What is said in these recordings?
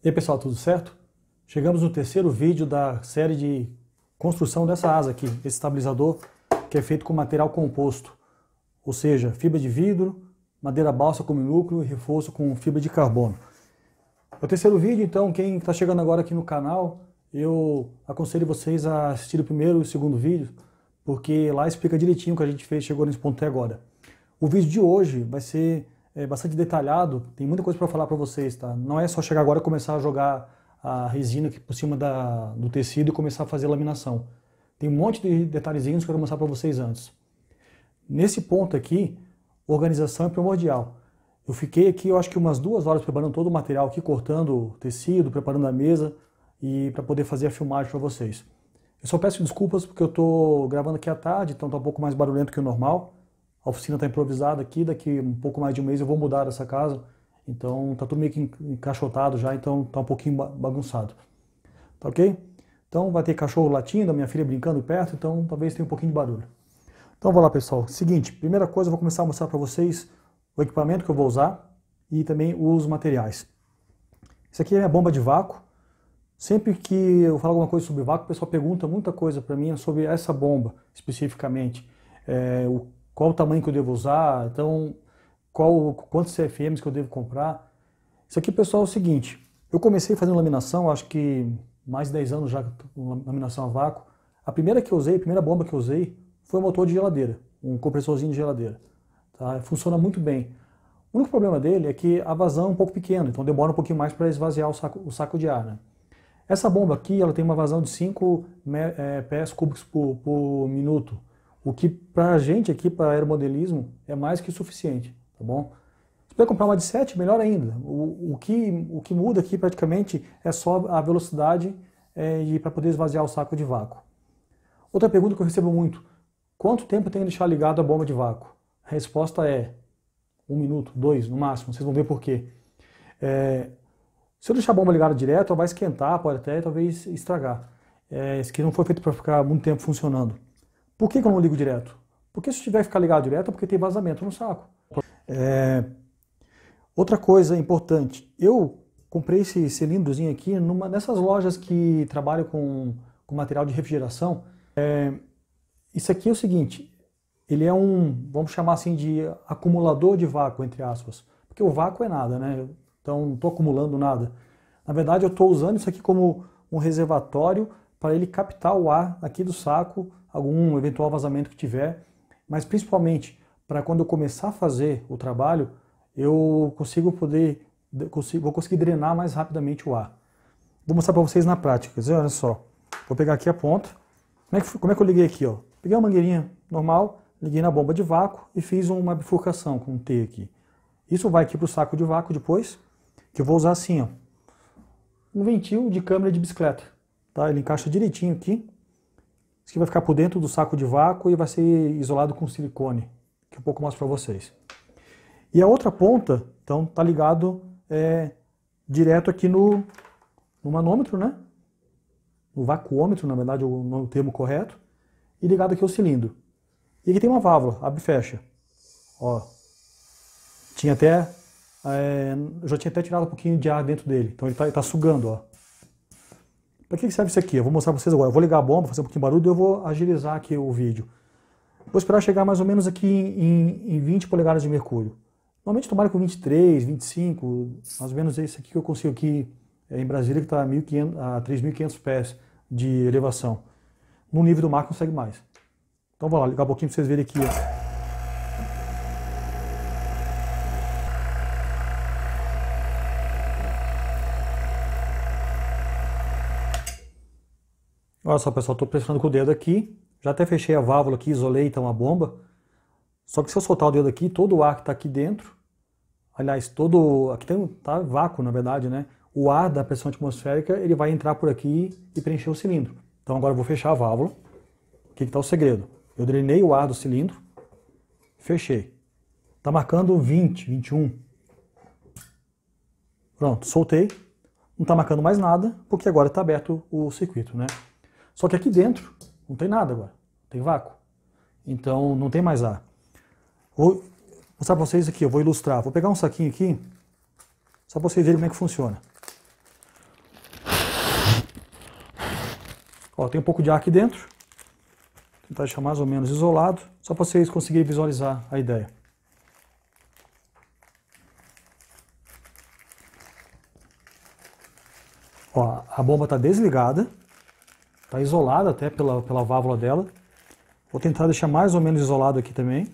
E aí, pessoal, tudo certo? Chegamos no terceiro vídeo da série de construção dessa asa aqui, esse estabilizador que é feito com material composto, ou seja, fibra de vidro, madeira balsa como núcleo e reforço com fibra de carbono. É o terceiro vídeo, então, quem está chegando agora aqui no canal, eu aconselho vocês a assistir o primeiro e o segundo vídeo, porque lá explica direitinho o que a gente fez, chegou nesse ponto até agora. O vídeo de hoje vai ser é bastante detalhado, tem muita coisa para falar para vocês, tá? Não é só chegar agora e começar a jogar a resina aqui por cima da, do tecido e começar a fazer a laminação. Tem um monte de detalhezinhos que eu quero mostrar para vocês antes. Nesse ponto aqui, organização é primordial. Eu fiquei aqui, eu acho que umas duas horas preparando todo o material aqui, cortando o tecido, preparando a mesa e para poder fazer a filmagem para vocês. Eu só peço desculpas porque eu estou gravando aqui à tarde, então está um pouco mais barulhento que o normal oficina está improvisada aqui, daqui um pouco mais de um mês eu vou mudar essa casa. Então tá tudo meio que encaixotado já, então tá um pouquinho bagunçado. Tá ok? Então vai ter cachorro latindo, a minha filha brincando perto, então talvez tenha um pouquinho de barulho. Então vamos lá pessoal, seguinte, primeira coisa eu vou começar a mostrar para vocês o equipamento que eu vou usar e também os materiais. Isso aqui é minha bomba de vácuo. Sempre que eu falo alguma coisa sobre vácuo, o pessoal pergunta muita coisa para mim sobre essa bomba especificamente. É, o qual o tamanho que eu devo usar, então qual quantos CFMs que eu devo comprar. Isso aqui, pessoal, é o seguinte, eu comecei fazendo laminação, acho que mais de 10 anos já com laminação a vácuo. A primeira que eu usei, a primeira bomba que eu usei foi um motor de geladeira, um compressorzinho de geladeira. Tá? Funciona muito bem. O único problema dele é que a vazão é um pouco pequena, então demora um pouquinho mais para esvaziar o saco, o saco de ar. Né? Essa bomba aqui ela tem uma vazão de 5 eh, pés cúbicos por, por minuto. O que para a gente aqui, para aeromodelismo, é mais que suficiente, tá bom? Se puder comprar uma de 7, melhor ainda. O, o, que, o que muda aqui praticamente é só a velocidade é, e para poder esvaziar o saco de vácuo. Outra pergunta que eu recebo muito, quanto tempo tem que deixar ligado a bomba de vácuo? A resposta é um minuto, dois no máximo, vocês vão ver por quê. É, se eu deixar a bomba ligada direto, ela vai esquentar, pode até talvez estragar. É, isso aqui não foi feito para ficar muito tempo funcionando. Por que, que eu não ligo direto? Porque se tiver que ficar ligado direto é porque tem vazamento no saco. É... Outra coisa importante, eu comprei esse cilindrozinho aqui numa, nessas lojas que trabalham com, com material de refrigeração. É... Isso aqui é o seguinte, ele é um, vamos chamar assim de acumulador de vácuo, entre aspas. Porque o vácuo é nada, né? Então não estou acumulando nada. Na verdade eu estou usando isso aqui como um reservatório para ele captar o ar aqui do saco algum eventual vazamento que tiver, mas principalmente para quando eu começar a fazer o trabalho, eu consigo poder, vou conseguir drenar mais rapidamente o ar. Vou mostrar para vocês na prática, olha só. Vou pegar aqui a ponta, como é que, como é que eu liguei aqui? Ó? Peguei uma mangueirinha normal, liguei na bomba de vácuo e fiz uma bifurcação com um T aqui. Isso vai aqui para o saco de vácuo depois, que eu vou usar assim, ó, um ventil de câmera de bicicleta. Tá? Ele encaixa direitinho aqui, isso aqui vai ficar por dentro do saco de vácuo e vai ser isolado com silicone, que um pouco mostro para vocês. E a outra ponta, então, tá ligado é, direto aqui no, no manômetro, né? No vacuômetro, na verdade, é o termo correto. E ligado aqui ao cilindro. E aqui tem uma válvula, abre e fecha. Ó, tinha até é, já tinha até tirado um pouquinho de ar dentro dele. Então ele está tá sugando, ó. Para que serve isso aqui? Eu vou mostrar para vocês agora. Eu vou ligar a bomba, fazer um pouquinho de barulho e eu vou agilizar aqui o vídeo. Vou esperar chegar mais ou menos aqui em, em, 20 polegadas de mercúrio. Normalmente tomara com 23, 25, mais ou menos é isso aqui que eu consigo aqui é, em Brasília, que está a, a 3.500 pés de elevação. No nível do mar consegue mais. Então vou lá, ligar um pouquinho para vocês verem aqui. Ó. Olha só pessoal, estou pressionando com o dedo aqui, já até fechei a válvula aqui, isolei então a bomba. Só que se eu soltar o dedo aqui, todo o ar que está aqui dentro, aliás, todo, aqui tem tá vácuo na verdade, né? O ar da pressão atmosférica, ele vai entrar por aqui e preencher o cilindro. Então agora eu vou fechar a válvula. O que está o segredo. Eu drenei o ar do cilindro, fechei. Está marcando 20, 21. Pronto, soltei. Não está marcando mais nada, porque agora está aberto o circuito, né? Só que aqui dentro não tem nada agora, tem vácuo. Então não tem mais ar. Vou mostrar para vocês aqui, eu vou ilustrar. Vou pegar um saquinho aqui, só para vocês verem como é que funciona. Ó, tem um pouco de ar aqui dentro. Vou tentar deixar mais ou menos isolado, só para vocês conseguirem visualizar a ideia. Ó, a bomba está desligada, Está isolada até pela, pela válvula dela. Vou tentar deixar mais ou menos isolado aqui também.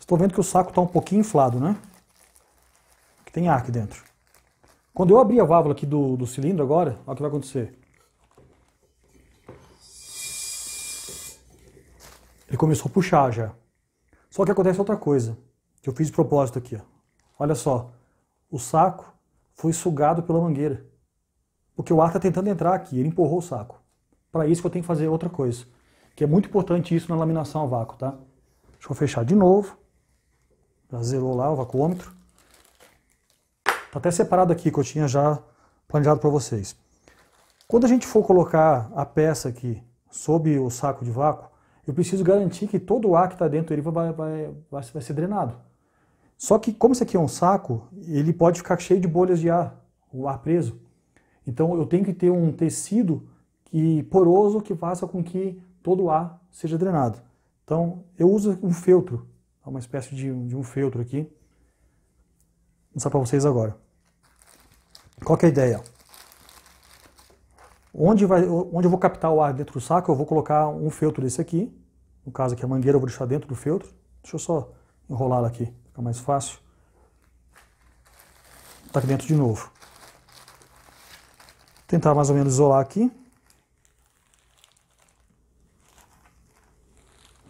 Estou vendo que o saco está um pouquinho inflado, né? Que tem ar aqui dentro. Quando eu abrir a válvula aqui do, do cilindro agora, olha o que vai acontecer. Ele começou a puxar já. Só que acontece outra coisa, que eu fiz de propósito aqui. Ó. Olha só, o saco foi sugado pela mangueira. Porque o ar está tentando entrar aqui, ele empurrou o saco. Para isso que eu tenho que fazer outra coisa, que é muito importante isso na laminação a vácuo, tá? Deixa eu fechar de novo. Já zerou lá o vacuômetro. Está até separado aqui, que eu tinha já planejado para vocês. Quando a gente for colocar a peça aqui sob o saco de vácuo, eu preciso garantir que todo o ar que está dentro dele vai, vai, vai, vai ser drenado. Só que como isso aqui é um saco, ele pode ficar cheio de bolhas de ar, o ar preso. Então eu tenho que ter um tecido que poroso que faça com que todo o ar seja drenado. Então eu uso um feltro, é uma espécie de, de um feltro aqui. Vou mostrar para vocês agora. Qual é a ideia? Onde, vai, onde eu vou captar o ar dentro do saco, eu vou colocar um feltro desse aqui. No caso aqui a mangueira eu vou deixar dentro do feltro. Deixa eu só enrolá-la aqui, fica mais fácil. Tá aqui dentro de novo tentar mais ou menos isolar aqui.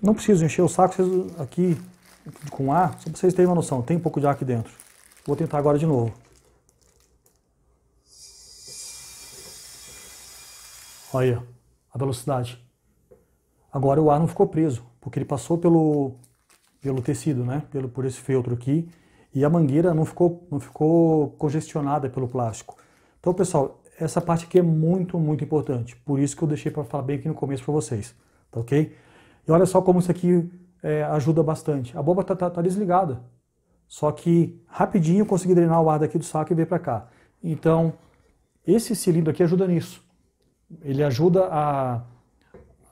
Não preciso encher o saco aqui com ar, só para vocês terem uma noção, tem um pouco de ar aqui dentro. Vou tentar agora de novo. Olha a velocidade. Agora o ar não ficou preso, porque ele passou pelo, pelo tecido, né? Pelo, por esse feltro aqui. E a mangueira não ficou, não ficou congestionada pelo plástico. Então, pessoal, essa parte aqui é muito, muito importante. Por isso que eu deixei para falar bem aqui no começo para vocês, tá ok? E olha só como isso aqui é, ajuda bastante. A bomba está tá, tá desligada, só que rapidinho eu consegui drenar o ar daqui do saco e vir para cá. Então, esse cilindro aqui ajuda nisso. Ele ajuda a,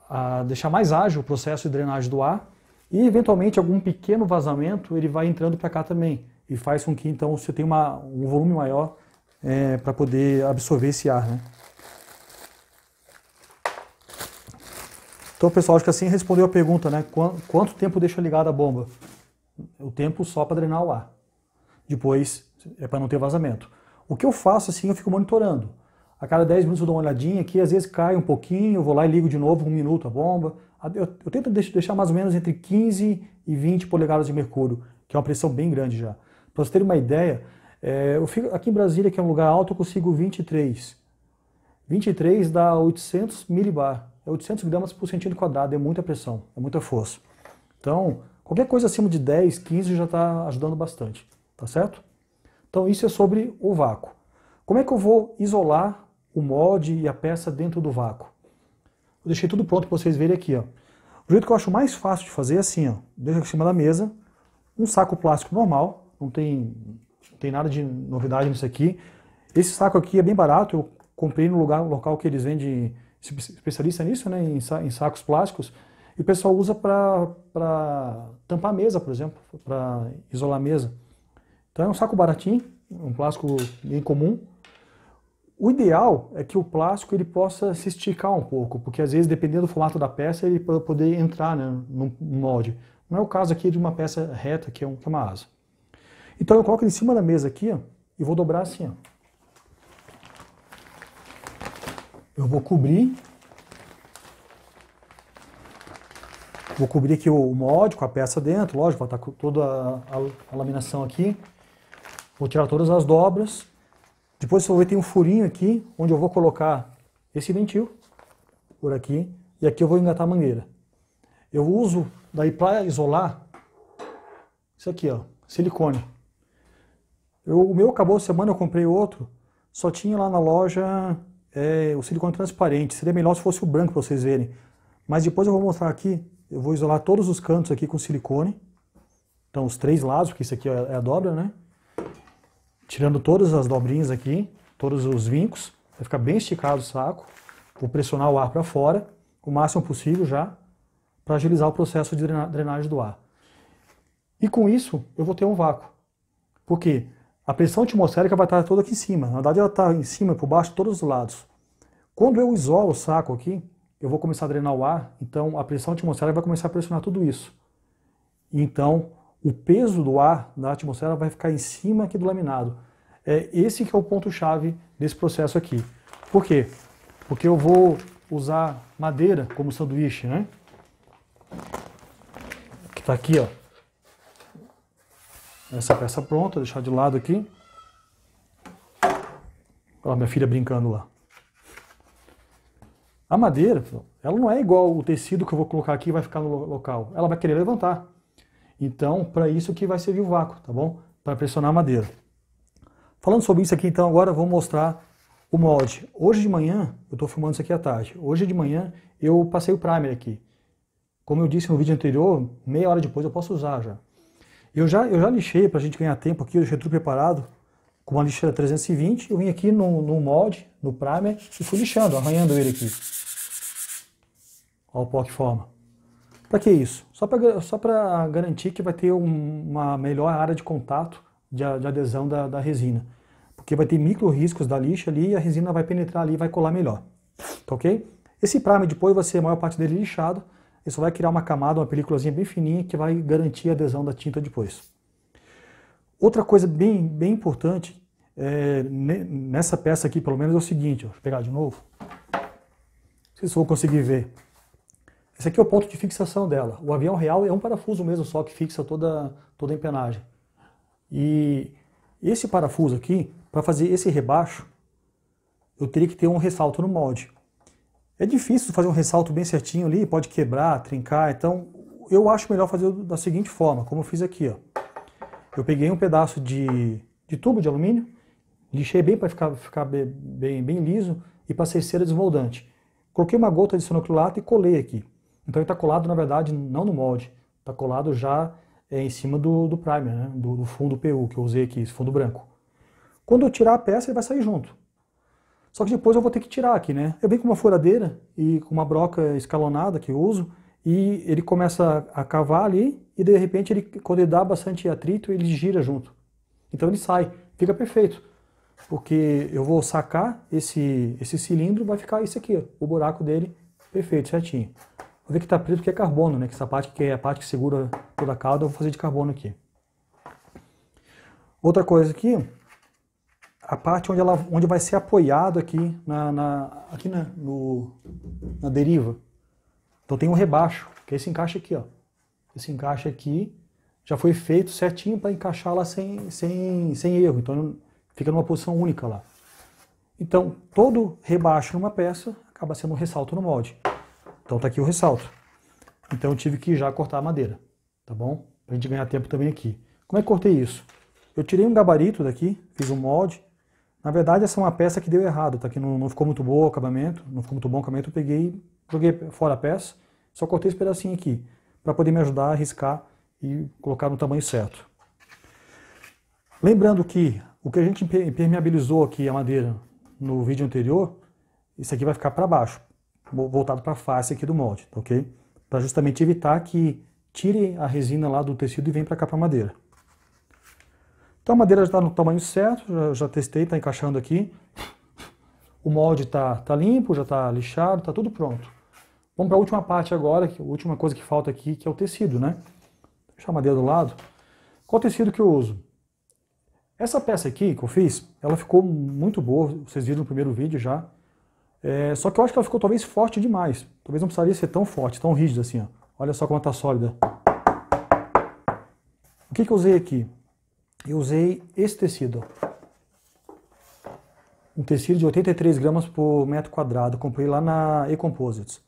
a deixar mais ágil o processo de drenagem do ar e, eventualmente, algum pequeno vazamento ele vai entrando para cá também e faz com que, então, você tenha uma, um volume maior é, para poder absorver esse ar. Né? Então, pessoal, acho que assim respondeu a pergunta, né? Quanto tempo deixa ligada a bomba? O tempo só para drenar o ar. Depois, é para não ter vazamento. O que eu faço, assim, eu fico monitorando. A cada 10 minutos eu dou uma olhadinha aqui, às vezes cai um pouquinho, eu vou lá e ligo de novo, um minuto a bomba. Eu, eu tento deixar mais ou menos entre 15 e 20 polegadas de mercúrio, que é uma pressão bem grande já. Para você terem uma ideia, é, eu fico, aqui em Brasília, que é um lugar alto, eu consigo 23. 23 dá 800 milibar. É 800 gramas por centímetro quadrado, é muita pressão, é muita força. Então, qualquer coisa acima de 10, 15 já está ajudando bastante, tá certo? Então isso é sobre o vácuo. Como é que eu vou isolar o molde e a peça dentro do vácuo? Eu deixei tudo pronto para vocês verem aqui. Ó. O jeito que eu acho mais fácil de fazer é assim, ó, deixa aqui em cima da mesa, um saco plástico normal, não tem tem nada de novidade nisso aqui. Esse saco aqui é bem barato, eu comprei no lugar, local que eles vendem, especialista nisso, né, em, sacos plásticos, e o pessoal usa para tampar a mesa, por exemplo, para isolar a mesa. Então é um saco baratinho, um plástico bem comum. O ideal é que o plástico ele possa se esticar um pouco, porque às vezes, dependendo do formato da peça, ele pode poder entrar né, no molde. Não é o caso aqui de uma peça reta, que é, um, que é uma asa. Então eu coloco ele em cima da mesa aqui ó, e vou dobrar assim. Ó. Eu vou cobrir. Vou cobrir aqui o molde com a peça dentro, lógico, vai estar tá toda a, a, a laminação aqui. Vou tirar todas as dobras. Depois você vai ver tem um furinho aqui, onde eu vou colocar esse dentil por aqui. E aqui eu vou engatar a mangueira. Eu uso, daí para isolar, isso aqui, ó, silicone. Eu, o meu acabou semana, eu comprei outro. Só tinha lá na loja é, o silicone transparente. Seria melhor se fosse o branco para vocês verem. Mas depois eu vou mostrar aqui. Eu vou isolar todos os cantos aqui com silicone. Então os três lados, porque isso aqui é, é a dobra, né? Tirando todas as dobrinhas aqui, todos os vincos. Vai ficar bem esticado o saco. Vou pressionar o ar para fora, o máximo possível já, para agilizar o processo de drenagem do ar. E com isso, eu vou ter um vácuo. Por quê? a pressão atmosférica vai estar toda aqui em cima. Na verdade, ela está em cima, por baixo, todos os lados. Quando eu isolo o saco aqui, eu vou começar a drenar o ar, então a pressão atmosférica vai começar a pressionar tudo isso. Então, o peso do ar da atmosfera vai ficar em cima aqui do laminado. É esse que é o ponto-chave desse processo aqui. Por quê? Porque eu vou usar madeira como sanduíche, né? Que está aqui, ó essa peça pronta, deixar de lado aqui. Olha minha filha brincando lá. A madeira, ela não é igual o tecido que eu vou colocar aqui e vai ficar no local. Ela vai querer levantar. Então, para isso que vai servir o vácuo, tá bom? Para pressionar a madeira. Falando sobre isso aqui, então, agora eu vou mostrar o molde. Hoje de manhã, eu estou filmando isso aqui à tarde. Hoje de manhã, eu passei o primer aqui. Como eu disse no vídeo anterior, meia hora depois eu posso usar já. Eu já, eu já lixei para a gente ganhar tempo aqui, eu deixei tudo preparado com uma lixeira 320. Eu vim aqui no, no molde, no primer, e fui lixando, arranhando ele aqui. Olha o pó que forma. Para que isso? Só para só garantir que vai ter um, uma melhor área de contato de, de adesão da, da, resina. Porque vai ter micro riscos da lixa ali e a resina vai penetrar ali e vai colar melhor. Tá ok? Esse primer depois vai ser a maior parte dele lixado isso vai criar uma camada, uma películazinha bem fininha que vai garantir a adesão da tinta depois. Outra coisa bem, bem importante é, nessa peça aqui, pelo menos, é o seguinte, vou pegar de novo, não sei se vão conseguir ver. Esse aqui é o ponto de fixação dela. O avião real é um parafuso mesmo só que fixa toda, toda a empenagem. E esse parafuso aqui, para fazer esse rebaixo, eu teria que ter um ressalto no molde. É difícil fazer um ressalto bem certinho ali, pode quebrar, trincar, então eu acho melhor fazer da seguinte forma, como eu fiz aqui, ó. Eu peguei um pedaço de, de tubo de alumínio, lixei bem para ficar, ficar bem, bem, bem liso e passei cera desmoldante. Coloquei uma gota de sonocrilato e colei aqui. Então ele está colado, na verdade, não no molde, está colado já é, em cima do, do primer, né? do, do fundo PU que eu usei aqui, esse fundo branco. Quando eu tirar a peça, ele vai sair junto. Só que depois eu vou ter que tirar aqui, né? É eu venho com uma furadeira e com uma broca escalonada que eu uso, e ele começa a cavar ali, e de repente, ele, quando ele dá bastante atrito, ele gira junto. Então ele sai, fica perfeito. Porque eu vou sacar esse, esse cilindro, vai ficar isso aqui, ó, o buraco dele perfeito, certinho. Vou ver que está preto porque é carbono, né? Que essa parte que é a parte que segura toda a cauda, eu vou fazer de carbono aqui. Outra coisa aqui, a parte onde, ela, onde vai ser apoiado aqui, na, na aqui na, no, na deriva. Então tem um rebaixo, que é esse encaixe aqui. Ó. Esse encaixe aqui já foi feito certinho para encaixar lá sem, sem, sem erro. Então fica numa posição única lá. Então todo rebaixo numa peça acaba sendo um ressalto no molde. Então tá aqui o ressalto. Então eu tive que já cortar a madeira, tá bom? Para a gente ganhar tempo também aqui. Como é que cortei isso? Eu tirei um gabarito daqui, fiz um molde, na verdade, essa é uma peça que deu errado, tá? Que não, não ficou muito bom o acabamento, não ficou muito bom o acabamento, eu peguei, joguei fora a peça, só cortei esse pedacinho aqui, para poder me ajudar a riscar e colocar no tamanho certo. Lembrando que o que a gente impermeabilizou aqui a madeira no vídeo anterior, isso aqui vai ficar para baixo, voltado para a face aqui do molde, tá ok? Para justamente evitar que tire a resina lá do tecido e venha para cá para a madeira. Então a madeira já está no tamanho certo, já, já testei, está encaixando aqui. O molde está tá limpo, já está lixado, está tudo pronto. Vamos para a última parte agora, que a última coisa que falta aqui, que é o tecido, né? Vou deixar a madeira do lado. Qual tecido que eu uso? Essa peça aqui que eu fiz, ela ficou muito boa, vocês viram no primeiro vídeo já. É, só que eu acho que ela ficou talvez forte demais. Talvez não precisaria ser tão forte, tão rígida assim. Ó. Olha só como ela está sólida. O que, que eu usei aqui? eu usei esse tecido. Um tecido de 83 gramas por metro quadrado. Comprei lá na E-Composites.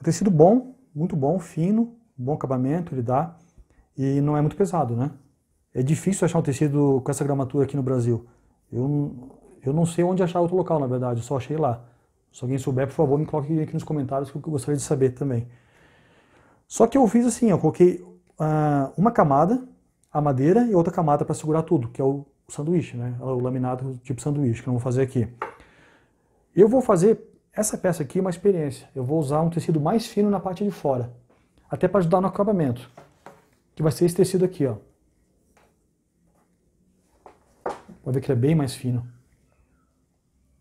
Um tecido bom, muito bom, fino, bom acabamento ele dá. E não é muito pesado, né? É difícil achar um tecido com essa gramatura aqui no Brasil. Eu, eu não sei onde achar outro local, na verdade, eu só achei lá. Se alguém souber, por favor, me coloque aqui nos comentários que eu gostaria de saber também. Só que eu fiz assim, eu coloquei uh, uma camada a madeira e outra camada para segurar tudo, que é o, o sanduíche, né? O laminado tipo sanduíche que eu vou fazer aqui. Eu vou fazer essa peça aqui uma experiência. Eu vou usar um tecido mais fino na parte de fora, até para ajudar no acabamento, que vai ser esse tecido aqui, ó. Pode ver que ele é bem mais fino.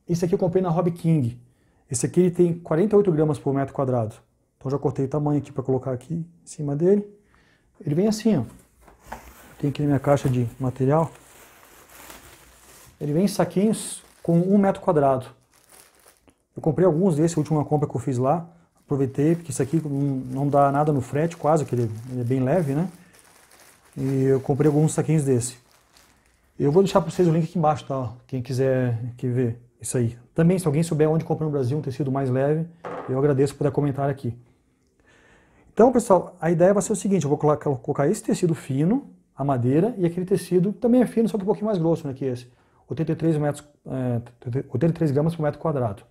Esse aqui eu comprei na Hobby King. Esse aqui ele tem 48 gramas por metro quadrado. Então já cortei o tamanho aqui para colocar aqui em cima dele. Ele vem assim, ó tem aqui na minha caixa de material. Ele vem em saquinhos com um metro quadrado. Eu comprei alguns desses, a última compra que eu fiz lá. Aproveitei, porque isso aqui não dá nada no frete, quase, que ele, ele é bem leve, né? E eu comprei alguns saquinhos desse. Eu vou deixar para vocês o link aqui embaixo, tá? Quem quiser que ver isso aí. Também, se alguém souber onde comprar no Brasil um tecido mais leve, eu agradeço por comentar aqui. Então, pessoal, a ideia vai ser o seguinte, eu vou colocar esse tecido fino, a madeira e aquele tecido também é fino, só que um pouquinho mais grosso né, que esse. 83, metros, é, 83 gramas por metro quadrado.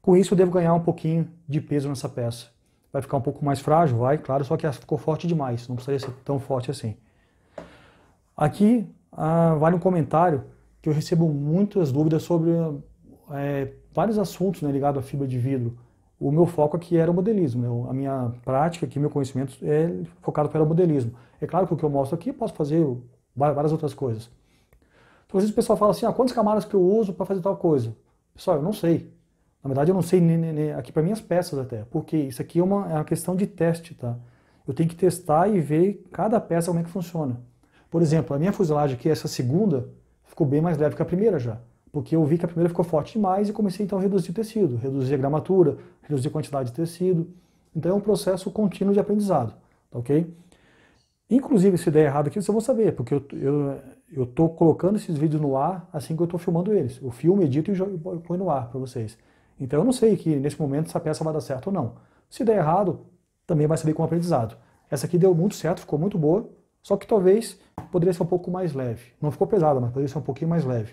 Com isso eu devo ganhar um pouquinho de peso nessa peça. Vai ficar um pouco mais frágil, vai, claro, só que ficou forte demais, não precisaria ser tão forte assim. Aqui ah, vale um comentário que eu recebo muitas dúvidas sobre é, vários assuntos né, ligados à fibra de vidro o meu foco aqui era o modelismo. a minha prática aqui, meu conhecimento é focado para o modelismo. É claro que o que eu mostro aqui, eu posso fazer várias outras coisas. Então, às vezes o pessoal fala assim, ah, quantas camadas que eu uso para fazer tal coisa? Pessoal, eu não sei. Na verdade, eu não sei nem, nem, nem aqui para minhas peças até, porque isso aqui é uma, é uma questão de teste, tá? Eu tenho que testar e ver cada peça como é que funciona. Por exemplo, a minha fuselagem aqui, essa segunda, ficou bem mais leve que a primeira já porque eu vi que a primeira ficou forte demais e comecei então a reduzir o tecido, reduzir a gramatura, reduzir a quantidade de tecido. Então é um processo contínuo de aprendizado, tá ok? Inclusive, se der errado aqui, vocês vão saber, porque eu, estou eu colocando esses vídeos no ar assim que eu estou filmando eles. Eu filmo, edito e põe no ar para vocês. Então eu não sei que nesse momento essa peça vai dar certo ou não. Se der errado, também vai saber com o aprendizado. Essa aqui deu muito certo, ficou muito boa, só que talvez poderia ser um pouco mais leve. Não ficou pesada, mas poderia ser um pouquinho mais leve.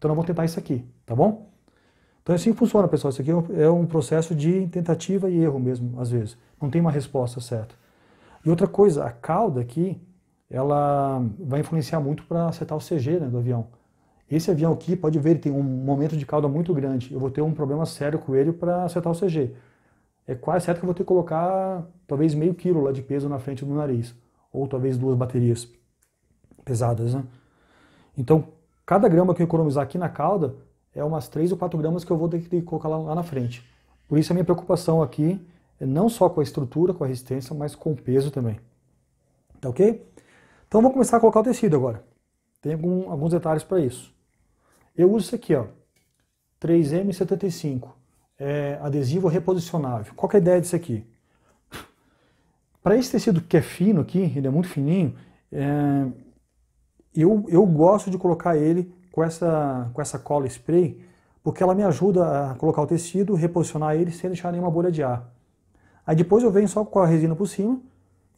Então nós vamos tentar isso aqui, tá bom? Então é assim que funciona, pessoal. Isso aqui é, é um processo de tentativa e erro mesmo, às vezes. Não tem uma resposta certa. E outra coisa, a cauda aqui, ela vai influenciar muito para acertar o CG né, do avião. Esse avião aqui, pode ver, tem um momento de cauda muito grande. Eu vou ter um problema sério com ele para acertar o CG. É quase certo que eu vou ter que colocar talvez meio quilo lá de peso na frente do nariz. Ou talvez duas baterias pesadas, né? Então, Cada grama que eu economizar aqui na calda é umas 3 ou 4 gramas que eu vou ter que colocar lá, lá na frente. Por isso a minha preocupação aqui é não só com a estrutura, com a resistência, mas com o peso também. Tá ok? Então vou começar a colocar o tecido agora. Tem algum, alguns detalhes para isso. Eu uso isso aqui, ó, 3M75, é, adesivo reposicionável. Qual é a ideia disso aqui? Para esse tecido que é fino aqui, ele é muito fininho, é, eu, eu gosto de colocar ele com essa, com essa cola spray, porque ela me ajuda a colocar o tecido, reposicionar ele sem deixar nenhuma bolha de ar. Aí depois eu venho só com a resina por cima,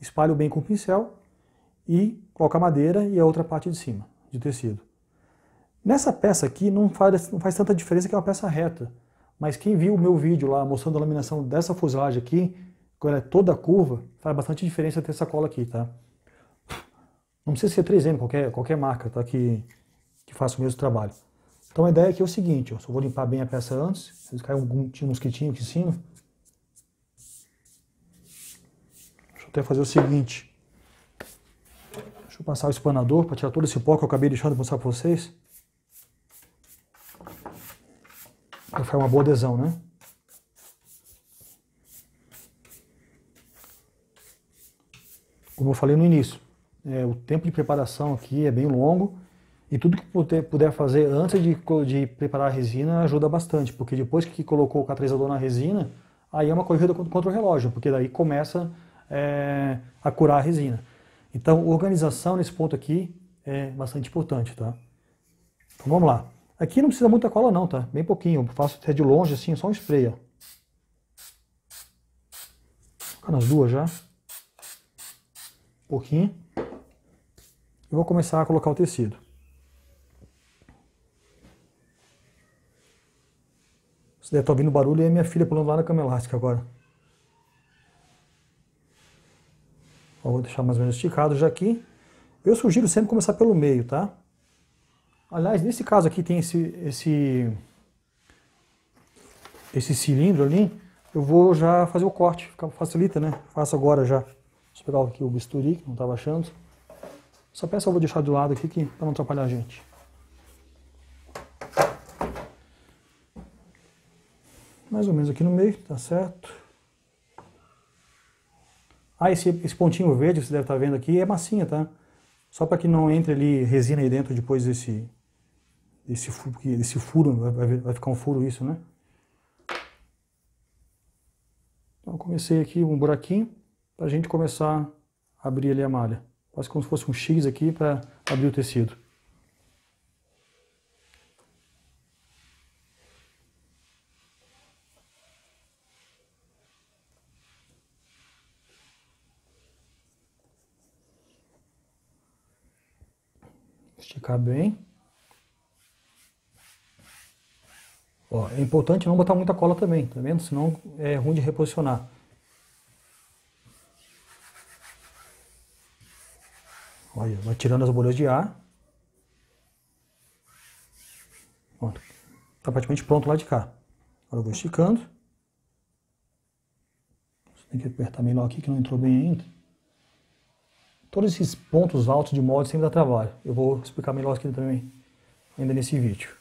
espalho bem com o pincel e coloco a madeira e a outra parte de cima, de tecido. Nessa peça aqui não faz, não faz tanta diferença que é uma peça reta, mas quem viu o meu vídeo lá mostrando a laminação dessa fuselagem aqui, quando é toda curva, faz bastante diferença ter essa cola aqui, tá? Não precisa ser 3M, qualquer, qualquer marca tá? que, que faça o mesmo trabalho. Então a ideia aqui é o seguinte, eu só vou limpar bem a peça antes, se cair algum tinha um mosquitinho aqui em cima. Deixa eu até fazer o seguinte, deixa eu passar o espanador para tirar todo esse pó que eu acabei deixando mostrar para vocês. Para então, ficar uma boa adesão, né? Como eu falei no início, é, o tempo de preparação aqui é bem longo e tudo que puder, fazer antes de, de, preparar a resina ajuda bastante, porque depois que colocou o catalisador na resina, aí é uma corrida contra o relógio, porque daí começa é, a curar a resina. Então, organização nesse ponto aqui é bastante importante, tá? Então, vamos lá. Aqui não precisa muita cola não, tá? Bem pouquinho. Eu faço até de longe assim, só um spray, ó. nas duas já. Um pouquinho vou começar a colocar o tecido. Você deve estar ouvindo barulho e é minha filha pulando lá na cama elástica agora. vou deixar mais ou menos esticado já aqui. Eu sugiro sempre começar pelo meio, tá? Aliás, nesse caso aqui tem esse, esse, esse cilindro ali. Eu vou já fazer o corte, facilita, né? Faço agora já. Deixa eu pegar aqui o bisturi, que não estava achando. Essa peça eu vou deixar do lado aqui para não atrapalhar a gente. Mais ou menos aqui no meio, tá certo? Ah, esse, esse pontinho verde que você deve estar tá vendo aqui é massinha, tá? Só para que não entre ali resina aí dentro depois desse, desse, desse furo, vai, vai ficar um furo isso, né? Então comecei aqui um buraquinho para a gente começar a abrir ali a malha. Quase como se fosse um X aqui para abrir o tecido. Esticar bem. Ó, é importante não botar muita cola também, tá vendo? Senão é ruim de reposicionar. Olha, vai tirando as bolhas de ar. Pronto. Está praticamente pronto lá de cá. Agora eu vou esticando. Tem que apertar melhor aqui que não entrou bem ainda. Todos esses pontos altos de molde sempre dá trabalho. Eu vou explicar melhor aqui também, ainda nesse vídeo.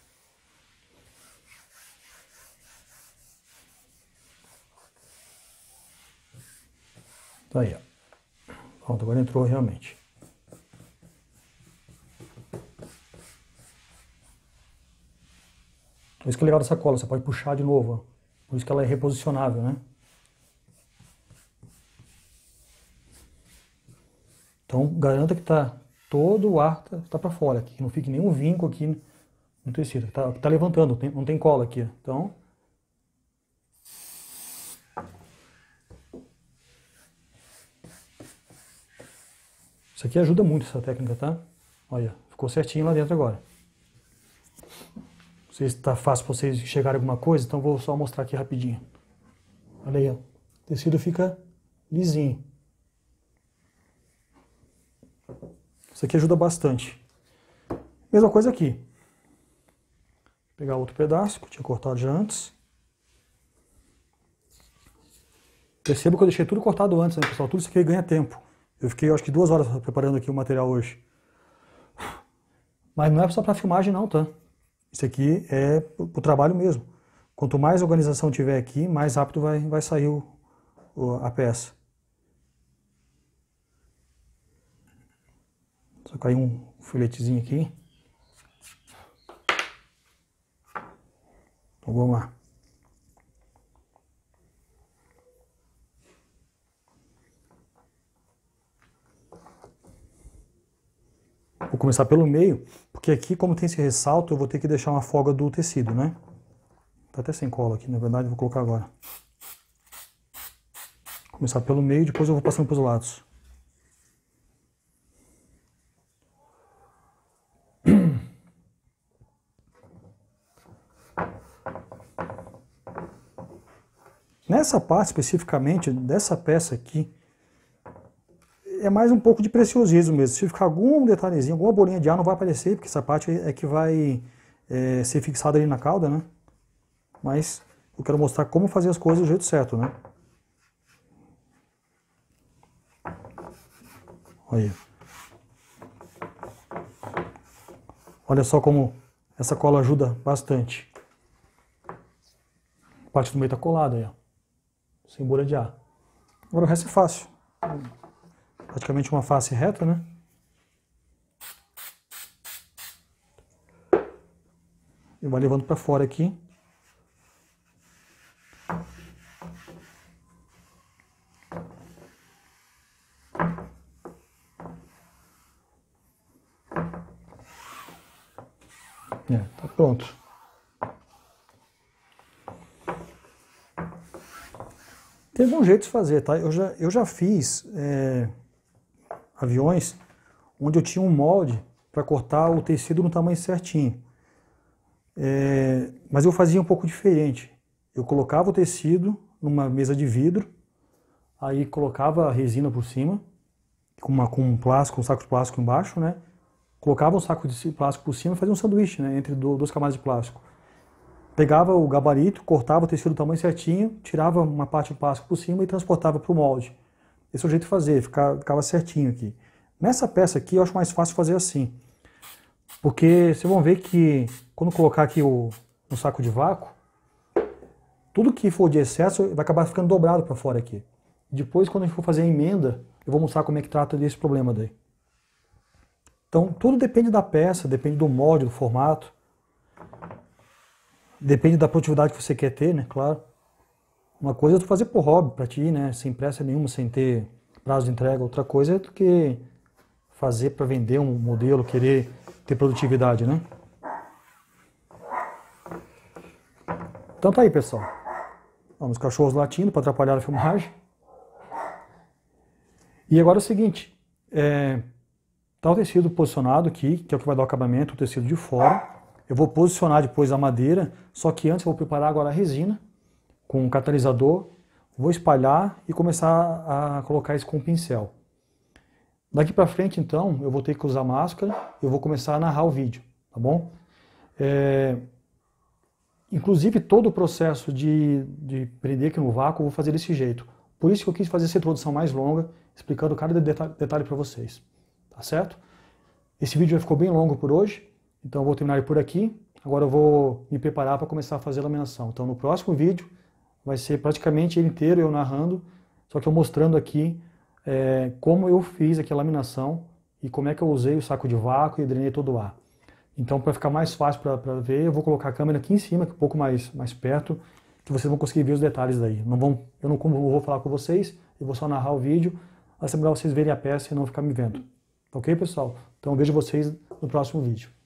Tá aí, ó. Pronto, agora entrou realmente. Por isso que é legal dessa cola, você pode puxar de novo. Ó. Por isso que ela é reposicionável, né? Então, garanta que tá todo o ar tá, tá para fora que não fique nenhum vinco aqui no tecido. Tá, tá levantando, tem, não tem cola aqui, então... Isso aqui ajuda muito essa técnica, tá? Olha, ficou certinho lá dentro agora. Não sei se está fácil para vocês chegarem alguma coisa, então vou só mostrar aqui rapidinho. Olha aí, ó. o tecido fica lisinho. Isso aqui ajuda bastante. Mesma coisa aqui. Vou pegar outro pedaço que eu tinha cortado já antes. Perceba que eu deixei tudo cortado antes, né, pessoal? Tudo isso aqui ganha tempo. Eu fiquei, acho que duas horas preparando aqui o material hoje. Mas não é só para filmagem não, tá? Isso aqui é o trabalho mesmo. Quanto mais organização tiver aqui, mais rápido vai, vai sair o, o, a peça. Só caiu um filetezinho aqui. Então vamos lá. começar pelo meio, porque aqui, como tem esse ressalto, eu vou ter que deixar uma folga do tecido, né? Tá até sem cola aqui, na verdade, vou colocar agora. Vou começar pelo meio, depois eu vou passando para os lados. Nessa parte especificamente, dessa peça aqui, é mais um pouco de preciosismo mesmo. Se ficar algum detalhezinho, alguma bolinha de ar, não vai aparecer, porque essa parte é que vai é, ser fixada ali na cauda, né? Mas eu quero mostrar como fazer as coisas do jeito certo, né? Olha. Olha só como essa cola ajuda bastante. A parte do meio tá colada aí, ó. Sem bolha de ar. Agora o resto é fácil praticamente uma face reta, né? E vai levando para fora aqui. É, tá pronto. Teve um jeito de fazer, tá? Eu já, eu já fiz. É aviões, onde eu tinha um molde para cortar o tecido no tamanho certinho. É, mas eu fazia um pouco diferente. Eu colocava o tecido numa mesa de vidro, aí colocava a resina por cima, com, uma, com um plástico, um saco de plástico embaixo, né? Colocava um saco de plástico por cima e fazia um sanduíche, né? Entre duas camadas de plástico. Pegava o gabarito, cortava o tecido do tamanho certinho, tirava uma parte do plástico por cima e transportava para o molde. Esse é o jeito de fazer, ficar, ficava certinho aqui. Nessa peça aqui eu acho mais fácil fazer assim. Porque vocês vão ver que quando colocar aqui o, no saco de vácuo, tudo que for de excesso vai acabar ficando dobrado para fora aqui. Depois, quando a gente for fazer a emenda, eu vou mostrar como é que trata desse problema daí. Então, tudo depende da peça, depende do molde, do formato. Depende da produtividade que você quer ter, né? Claro. Uma coisa é tu fazer por hobby, para ti, né? Sem pressa nenhuma, sem ter prazo de entrega. Outra coisa é tu que fazer para vender um modelo, querer ter produtividade, né? Então tá aí, pessoal. Vamos cachorros latindo para atrapalhar a filmagem. E agora é o seguinte, é, tá o tecido posicionado aqui, que é o que vai dar o acabamento, o tecido de fora. Eu vou posicionar depois a madeira, só que antes eu vou preparar agora a resina com um catalisador, vou espalhar e começar a colocar isso com o pincel. Daqui para frente, então, eu vou ter que usar máscara, eu vou começar a narrar o vídeo, tá bom? É... Inclusive, todo o processo de, de prender aqui no vácuo, eu vou fazer desse jeito. Por isso que eu quis fazer essa introdução mais longa, explicando cada detalhe, detalhe para vocês, tá certo? Esse vídeo já ficou bem longo por hoje, então eu vou terminar por aqui. Agora eu vou me preparar para começar a fazer a laminação. Então, no próximo vídeo, Vai ser praticamente ele inteiro eu narrando, só que eu mostrando aqui é, como eu fiz aqui a laminação e como é que eu usei o saco de vácuo e drenei todo o ar. Então, para ficar mais fácil para ver, eu vou colocar a câmera aqui em cima, é um pouco mais, mais perto, que vocês vão conseguir ver os detalhes daí. Não vão, eu não vou falar com vocês, eu vou só narrar o vídeo, assim para vocês verem a peça e não ficar me vendo. Ok, pessoal? Então, eu vejo vocês no próximo vídeo.